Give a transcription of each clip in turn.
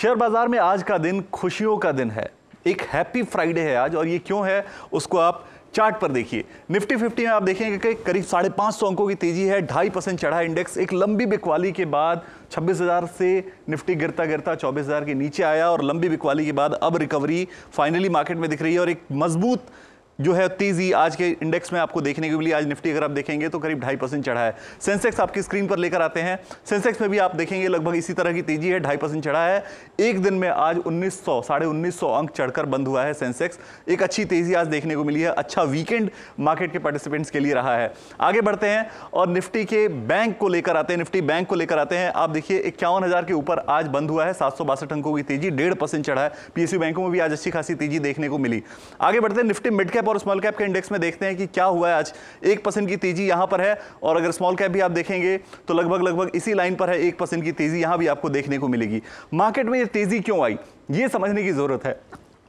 share बाजार में आज का दिन खुशियों का दिन है एक हैप्पी फ्राइडे है आज और ये क्यों है उसको आप चार्ट पर देखिए निफ्टी फिफ्टी में आप देखेंगे कि करीब साढ़े पाँच सौ अंकों की तेजी है ढाई परसेंट चढ़ा इंडेक्स एक लंबी बिकवाली के बाद छब्बीस हज़ार से निफ्टी गिरता गिरता चौबीस हज़ार के नीचे आया और लंबी बिकवाली के बाद अब रिकवरी फाइनली मार्केट में दिख रही है और एक मजबूत जो है तेज़ी आज के इंडेक्स में आपको देखने के लिए आज निफ्टी अगर आप देखेंगे तो करीब ढाई परसेंट चढ़ा है सेंसेक्स आपकी स्क्रीन पर लेकर आते हैं सेंसेक्स में भी आप देखेंगे लगभग इसी तरह की तेजी है ढाई परसेंट चढ़ा है एक दिन में आज उन्नीस सौ साढ़े उन्नीस सौ अंक चढ़कर बंद हुआ है सेंसेक्स एक अच्छी तेज़ी आज देखने को मिली है अच्छा वीकेंड मार्केट के पार्टिसिपेंट्स के लिए रहा है आगे बढ़ते हैं और निफ्टी के बैंक को लेकर आते हैं निफ्टी बैंक को लेकर आते हैं आप देखिए इक्यावन के ऊपर आज बंद हुआ है सात अंकों की तेजी डेढ़ चढ़ा है पीएसयू बैंकों में भी आज अच्छी खासी तेजी देखने को मिली आगे बढ़ते हैं निफ्टी मिड कैप कैप और स्मॉल कैप के इंडेक्स में देखते हैं कि क्या हुआ है आज एक परसेंट की तेजी यहां पर है और अगर स्मॉल कैप भी आप देखेंगे तो लगभग लगभग इसी लाइन पर है एक परसेंट की तेजी यहां भी आपको देखने को मिलेगी मार्केट में ये तेजी क्यों आई ये समझने की जरूरत है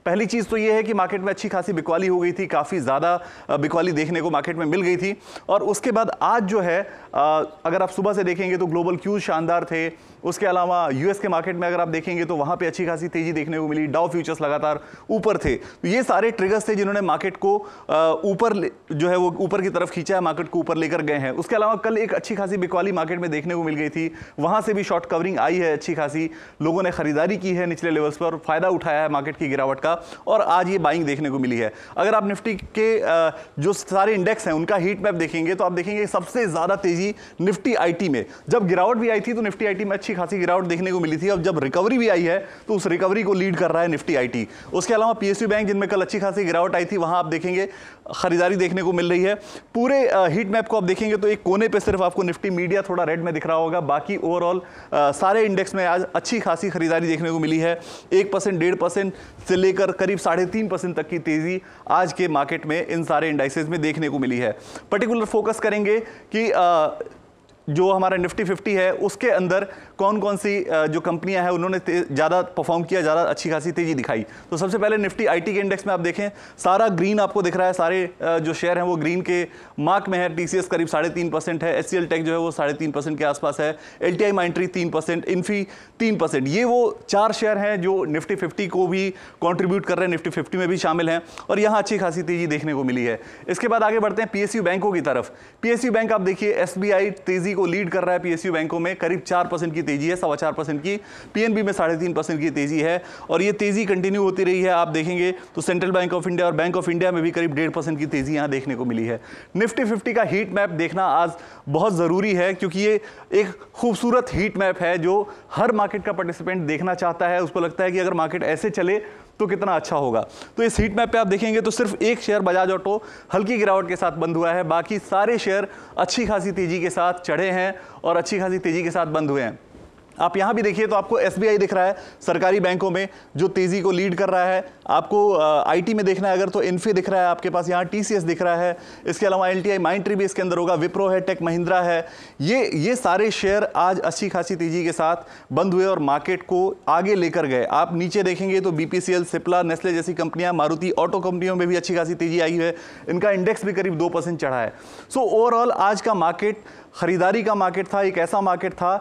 पहली चीज़ तो ये है कि मार्केट में अच्छी खासी बिकवाली हो गई थी काफ़ी ज़्यादा बिकवाली देखने को मार्केट में मिल गई थी और उसके बाद आज जो है अगर आप सुबह से देखेंगे तो ग्लोबल क्यूज शानदार थे उसके अलावा यूएस के मार्केट में अगर आप देखेंगे तो वहाँ पे अच्छी खासी तेजी देखने को मिली डाउ फ्यूचर्स लगातार ऊपर थे तो ये सारे ट्रिगर्स थे जिन्होंने मार्केट को ऊपर जो है वो ऊपर की तरफ खींचा है मार्केट को ऊपर लेकर गए हैं उसके अलावा कल एक अच्छी खासी बिकवाली मार्केट में देखने को मिल गई थी वहाँ से भी शॉर्ट कवरिंग आई है अच्छी खासी लोगों ने खरीदारी की है निचले लेवल्स पर फायदा उठाया है मार्केट की गिरावट का था और आज ये बाइंग देखने को मिली है अगर आप निफ्टी के जो सारे इंडेक्स हैं उनका हीट मैप देखेंगे तो आप देखेंगे सबसे ज़्यादा तेज़ी निफ्टी आईटी में जब गिरावट भी आई थी तो निफ्टी आईटी में अच्छी खासी गिरावट देखने को मिली थी अब जब रिकवरी भी आई है तो उस रिकवरी को लीड कर रहा है निफ्टी आईटी उसके अलावा पीएसयू बैंक जिनमें कल अच्छी खासी गिरावट आई थी वहां आप देखेंगे खरीदारी देखने को मिल रही है पूरे हीट मैप को आप देखेंगे तो एक कोने पर सिर्फ आपको निफ्टी मीडिया थोड़ा रेड में दिख रहा होगा बाकी ओवरऑल सारे इंडेक्स में आज अच्छी खासी खरीदारी देखने को मिली है एक परसेंट डेढ़ परसेंट से लेकर लेकर करीब साढ़े तीन परसेंट तक की तेज़ी आज के मार्केट में इन सारे इंडाइसेज में देखने को मिली है पर्टिकुलर फोकस करेंगे कि आ, जो हमारा निफ्टी फिफ्टी है उसके अंदर कौन कौन सी जो कंपनियां हैं उन्होंने ज़्यादा परफॉर्म किया ज़्यादा अच्छी खासी तेज़ी दिखाई तो सबसे पहले निफ्टी आईटी के इंडेक्स में आप देखें सारा ग्रीन आपको दिख रहा है सारे जो शेयर हैं वो ग्रीन के मार्क में है टीसीएस करीब साढ़े तीन परसेंट है एस टेक जो है वो साढ़े तीन परसेंट के आसपास है एल टी आई माइंट्री तीन परसेंट इन्फी तीन परसेंट ये वो चार शेयर हैं जो निफ्टी फिफ्टी को भी कॉन्ट्रीब्यूट कर रहे हैं निफ्टी फिफ्टी में भी शामिल हैं और यहाँ अच्छी खासी तेज़ी देखने को मिली है इसके बाद आगे बढ़ते हैं पीएसयू बैंकों की तरफ पीएसयू बैंक आप देखिए एसबीआई तेज़ी को लीड कर रहा है पीएसयू बैंकों में करीब चार परसेंट की तेजी है सवा चार परसेंट की पीएनबी में साढ़े तीन परसेंट की तेजी है और ये तेजी कंटिन्यू होती रही है आप देखेंगे तो सेंट्रल बैंक ऑफ इंडिया और बैंक ऑफ इंडिया में भी करीब डेढ़ परसेंट की तेजी यहां देखने को मिली है निफ्टी फिफ्टी का हीट मैप देखना आज बहुत ज़रूरी है क्योंकि ये एक खूबसूरत हीट मैप है जो हर मार्केट का पार्टिसिपेंट देखना चाहता है उसको लगता है कि अगर मार्केट ऐसे चले तो कितना अच्छा होगा तो इस हीट मैप पे आप देखेंगे तो सिर्फ एक शेयर बजाज ऑटो हल्की गिरावट के साथ बंद हुआ है बाकी सारे शेयर अच्छी खासी तेजी के साथ चढ़े हैं और अच्छी खासी तेजी के साथ बंद हुए हैं आप यहाँ भी देखिए तो आपको एस दिख रहा है सरकारी बैंकों में जो तेज़ी को लीड कर रहा है आपको आईटी में देखना है अगर तो इन्फी दिख रहा है आपके पास यहाँ टीसीएस दिख रहा है इसके अलावा एल टी भी इसके अंदर होगा विप्रो है टेक महिंद्रा है ये ये सारे शेयर आज अच्छी खासी तेज़ी के साथ बंद हुए और मार्केट को आगे लेकर गए आप नीचे देखेंगे तो बीपीसीएल सिप्ला नेस्ले जैसी कंपनियां मारुति ऑटो कंपनियों में भी अच्छी खासी तेज़ी आई है इनका इंडेक्स भी करीब दो परसेंट चढ़ा है सो so, ओवरऑल आज का मार्केट ख़रीदारी का मार्केट था एक ऐसा मार्केट था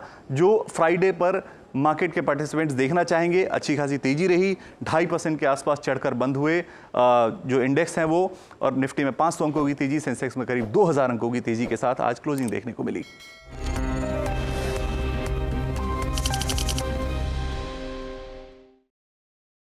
जो फ्राइडे पर मार्केट के पार्टिसिपेंट्स देखना चाहेंगे अच्छी खासी तेज़ी रही ढाई परसेंट के आसपास चढ़कर बंद हुए जो इंडेक्स हैं वो और निफ्टी में पाँच अंकों की तेज़ी सेंसेक्स में करीब दो हज़ार अंकों की तेज़ी के साथ आज क्लोजिंग देखने को मिली